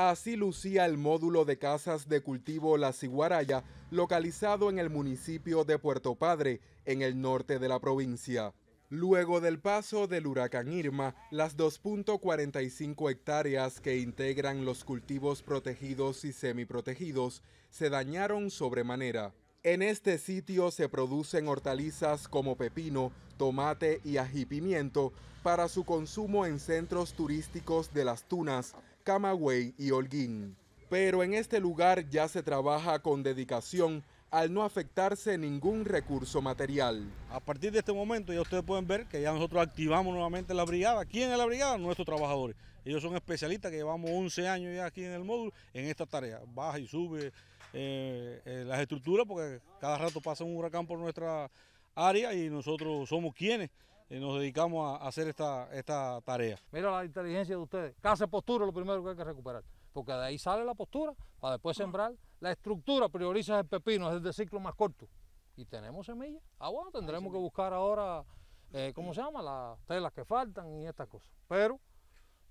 Así lucía el módulo de casas de cultivo La Ciguaraya, localizado en el municipio de Puerto Padre, en el norte de la provincia. Luego del paso del huracán Irma, las 2.45 hectáreas que integran los cultivos protegidos y semiprotegidos se dañaron sobremanera. En este sitio se producen hortalizas como pepino, tomate y ají pimiento para su consumo en centros turísticos de las Tunas, Camagüey y Holguín. Pero en este lugar ya se trabaja con dedicación al no afectarse ningún recurso material. A partir de este momento ya ustedes pueden ver que ya nosotros activamos nuevamente la brigada. ¿Quién es la brigada? Nuestros trabajadores. Ellos son especialistas que llevamos 11 años ya aquí en el módulo en esta tarea. Baja y sube eh, eh, las estructuras porque cada rato pasa un huracán por nuestra área y nosotros somos quienes y nos dedicamos a hacer esta, esta tarea. Mira la inteligencia de ustedes. casi postura es lo primero que hay que recuperar, porque de ahí sale la postura para después sembrar. La estructura prioriza el pepino, es el de ciclo más corto. Y tenemos semillas. Ah, bueno, tendremos que buscar ahora, eh, ¿cómo se llama? Las telas que faltan y estas cosas. Pero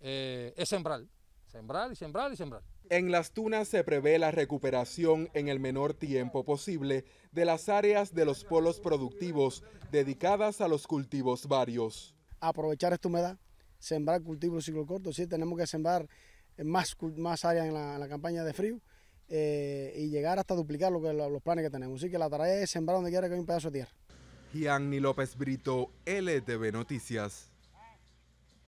eh, es sembrar. Sembrar y sembrar y sembrar. En las tunas se prevé la recuperación en el menor tiempo posible de las áreas de los polos productivos dedicadas a los cultivos varios. Aprovechar esta humedad, sembrar cultivos ciclo corto, tenemos que sembrar más, más áreas en la, campaña de frío eh, y llegar hasta duplicar lo que, los planes que tenemos. Así que la tarea es sembrar donde quiera que haya un pedazo de tierra. Gianni López Brito, LTV Noticias.